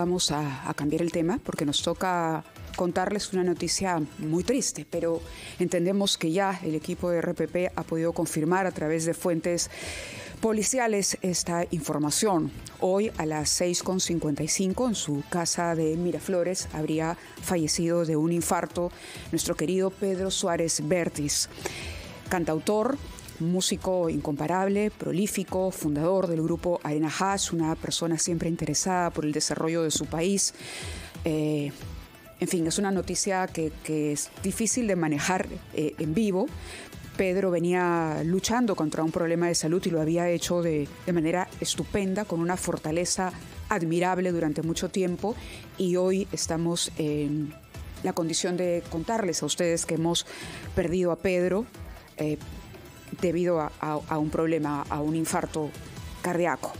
vamos a, cambiar el tema porque nos toca contarles una noticia muy triste, pero entendemos que ya el equipo de RPP ha podido confirmar a través de fuentes policiales esta información. Hoy a las 6.55 en su casa de Miraflores habría fallecido de un infarto nuestro querido Pedro Suárez Bertis, cantautor, músico incomparable, prolífico, fundador del grupo Arena Hash, una persona siempre interesada por el desarrollo de su país. Eh, en fin, es una noticia que, es difícil de manejar eh, en vivo. Pedro venía luchando contra un problema de salud y lo había hecho de, manera estupenda, con una fortaleza admirable durante mucho tiempo y hoy estamos en la condición de contarles a ustedes que hemos perdido a Pedro. Eh, debido a, un problema, a un infarto cardíaco.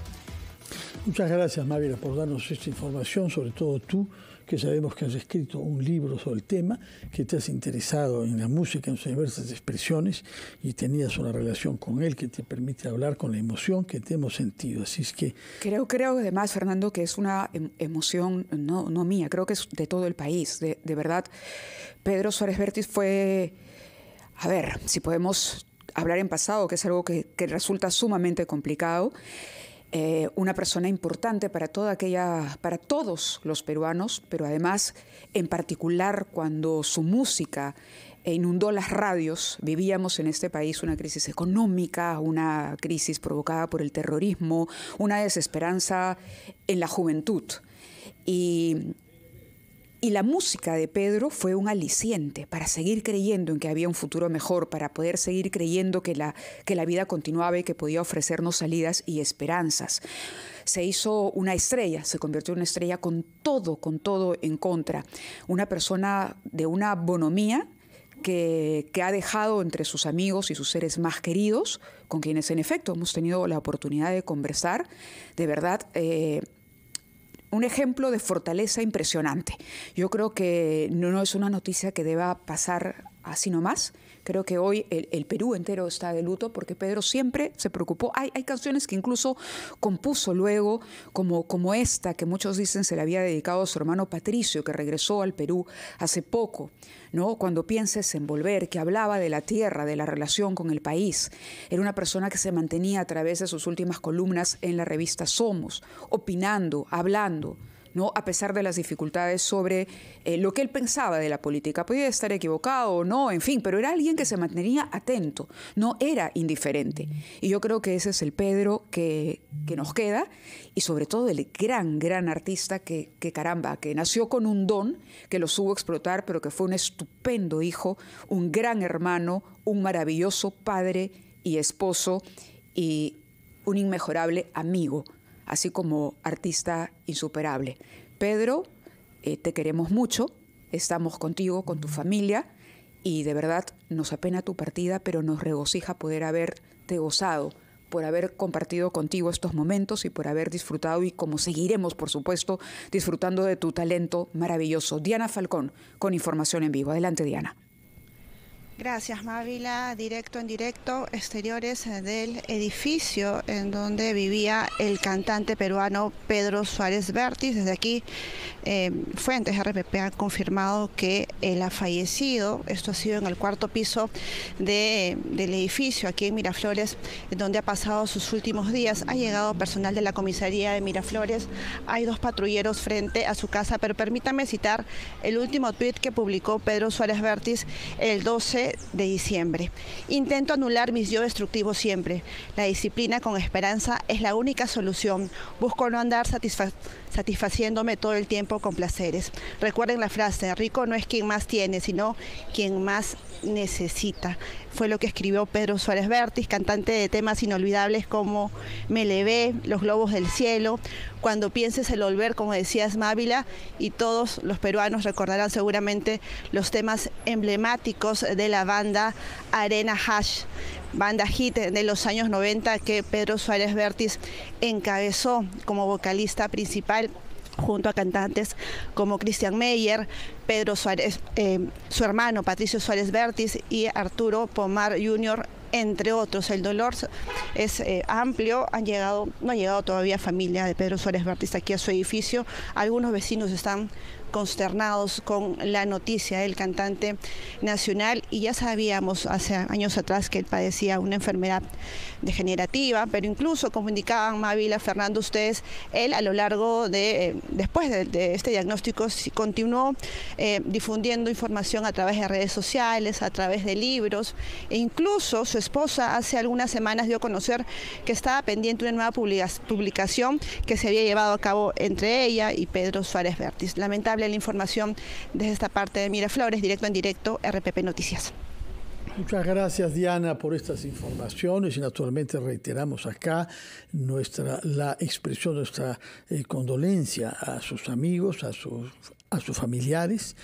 Muchas gracias, Mávila, por darnos esta información, sobre todo tú, que sabemos que has escrito un libro sobre el tema, que te has interesado en la música en sus diversas expresiones y tenías una relación con él que te permite hablar con la emoción que te hemos sentido. Así es que. Creo, creo además, Fernando, que es una em, emoción no, no mía, creo que es de todo el país. De, de verdad, Pedro Suárez Vértiz fue. A ver, si podemos hablar en pasado, que es algo que, resulta sumamente complicado. Eh, una persona importante para toda aquella, para todos los peruanos, pero además en particular cuando su música inundó las radios. Vivíamos en este país una crisis económica, una crisis provocada por el terrorismo, una desesperanza en la juventud. Y y la música de Pedro fue un aliciente para seguir creyendo en que había un futuro mejor, para poder seguir creyendo que la, que la vida continuaba y que podía ofrecernos salidas y esperanzas. Se hizo una estrella, se convirtió en una estrella con todo, con todo en contra. Una persona de una bonomía que, ha dejado entre sus amigos y sus seres más queridos, con quienes en efecto hemos tenido la oportunidad de conversar, de verdad eh, un ejemplo de fortaleza impresionante. Yo creo que no, es una noticia que deba pasar así nomás. Creo que hoy el, Perú entero está de luto porque Pedro siempre se preocupó. Hay, canciones que incluso compuso luego, como, esta, que muchos dicen se la había dedicado a su hermano Patricio, que regresó al Perú hace poco, ¿no? Cuando pienses en volver, que hablaba de la tierra, de la relación con el país. Era una persona que se mantenía a través de sus últimas columnas en la revista Somos, opinando, hablando. ¿no? a pesar de las dificultades sobre eh, lo que él pensaba de la política. Podía estar equivocado o no, en fin, pero era alguien que se mantenía atento, no era indiferente. Y yo creo que ese es el Pedro que, nos queda y sobre todo el gran, gran artista que, que, caramba, que nació con un don que lo supo explotar, pero que fue un estupendo hijo, un gran hermano, un maravilloso padre y esposo y un inmejorable amigo así como artista insuperable. Pedro, eh, te queremos mucho, estamos contigo, con tu familia, y de verdad nos apena tu partida, pero nos regocija poder haberte gozado por haber compartido contigo estos momentos y por haber disfrutado y como seguiremos, por supuesto, disfrutando de tu talento maravilloso. Diana Falcón, con información en vivo. Adelante, Diana. Gracias, Mávila. Directo en directo, exteriores eh, del edificio en donde vivía el cantante peruano Pedro Suárez Vértiz. Desde aquí, eh, fuentes RPP han confirmado que él ha fallecido. Esto ha sido en el cuarto piso del edificio, aquí en Miraflores, donde ha pasado sus últimos días. Ha llegado personal de la comisaría de Miraflores. Hay dos patrulleros frente a su casa, pero permítame citar el último tuit que publicó Pedro Suárez Vértiz el 12 de diciembre. Intento anular mis yo destructivo siempre. La disciplina con esperanza es la única solución. Busco no andar satisfactoriamente satisfaciéndome todo el tiempo con placeres. Recuerden la frase, rico no es quien más tiene, sino quien más necesita. Fue lo que escribió Pedro Suárez Vértiz, cantante de temas inolvidables como Me levé, Los globos del cielo, Cuando pienses el volver, como decías Mávila, y todos los peruanos recordarán seguramente los temas emblemáticos de la banda Arena Hash banda hit de los años 90 que Pedro Suárez Vértiz encabezó como vocalista principal junto a cantantes como Christian Meyer, Pedro Suárez, eh, su hermano Patricio Suárez Vértiz y Arturo Pomar Jr., entre otros. El dolor es eh, amplio, han llegado, no ha llegado todavía familia de Pedro Suárez Vértiz aquí a su edificio. Algunos vecinos están consternados con la noticia del cantante nacional y ya sabíamos hace años atrás que él padecía una enfermedad degenerativa, pero incluso como indicaban Mávila, Fernando, ustedes, él a lo largo de, eh, después de, este diagnóstico, continuó eh, difundiendo información a través de redes sociales, a través de libros, e incluso su esposa hace algunas semanas dio a conocer que estaba pendiente una nueva publicación que se había llevado a cabo entre ella y Pedro Suárez Vértiz. Lamentable la información desde esta parte de Miraflores, directo en directo, RPP Noticias. Muchas gracias Diana por estas informaciones y naturalmente reiteramos acá nuestra la expresión nuestra eh, condolencia a sus amigos, a sus a sus familiares,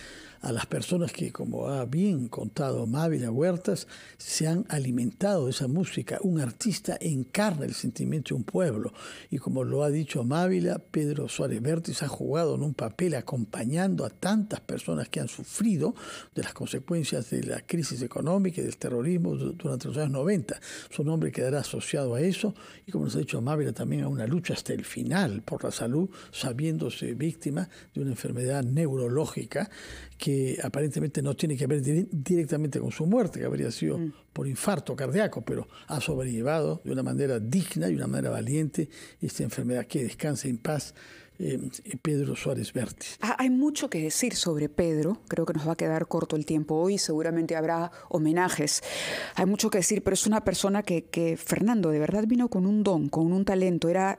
a las personas que, como ha bien contado Mávila Huertas, se han alimentado de esa música. Un artista encarna el sentimiento de un pueblo. Y como lo ha dicho Mávila, Pedro Suárez Vértiz ha jugado en un papel acompañando a tantas personas que han sufrido de las consecuencias de la crisis económica y del terrorismo durante los años 90. Su nombre quedará asociado a eso y, como nos ha dicho Mávila, también a una lucha hasta el final por la salud, sabiéndose víctima de una enfermedad neurológica que aparentemente no tiene que ver directamente con su muerte, que habría sido mm. por infarto cardíaco, pero ha sobrellevado de una manera digna y de una manera valiente esta enfermedad que descansa en paz Em, eh, Pedro Suárez Vértiz. Ah, hay mucho que decir sobre Pedro, creo que nos va a quedar corto el tiempo hoy, seguramente habrá homenajes, hay mucho que decir, pero es una persona que Fernando de verdad vino con un don, con un talento, era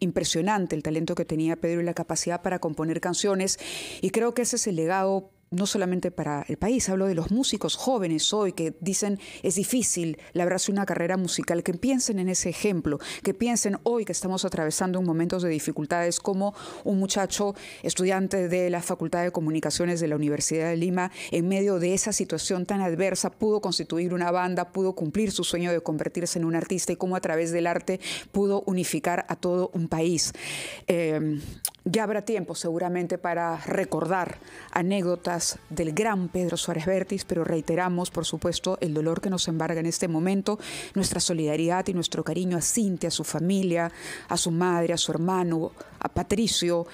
impresionante el talento que tenía Pedro y la capacidad para componer canciones y creo que ese es el legado no solamente para el país, hablo de los músicos jóvenes hoy que dicen es difícil labrarse una carrera musical, que piensen en ese ejemplo, que piensen hoy que estamos atravesando momentos de dificultades como un muchacho estudiante de la Facultad de Comunicaciones de la Universidad de Lima, en medio de esa situación tan adversa, pudo constituir una banda, pudo cumplir su sueño de convertirse en un artista y cómo a través del arte pudo unificar a todo un país. Eh, ya habrá tiempo seguramente para recordar anécdotas del gran Pedro Suárez Vértiz, pero reiteramos, por supuesto, el dolor que nos embarga en este momento, nuestra solidaridad y nuestro cariño a Cintia, a su familia, a su madre, a su hermano, a Patricio,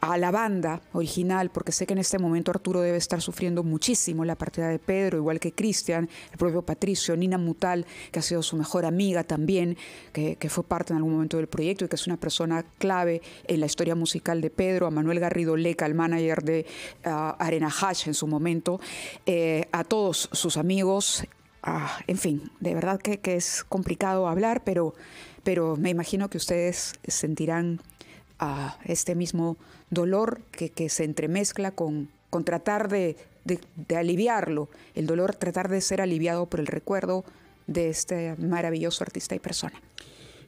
a la banda original, porque sé que en este momento Arturo debe estar sufriendo muchísimo la partida de Pedro, igual que Cristian, el propio Patricio, Nina Mutal, que ha sido su mejor amiga también, que, fue parte en algún momento del proyecto y que es una persona clave en la historia musical de Pedro, a Manuel Garrido Leca, el manager de Arena Hash en su momento, eh, a todos sus amigos. Ah, en fin, de verdad que, es complicado hablar, pero, pero me imagino que ustedes sentirán ah, este mismo dolor que, se entremezcla con, tratar de, de, aliviarlo, el dolor tratar de ser aliviado por el recuerdo de este maravilloso artista y persona.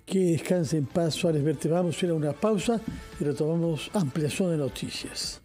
Que descanse en paz, Suárez Verte. Vamos a ir a una pausa y retomamos ampliación de noticias.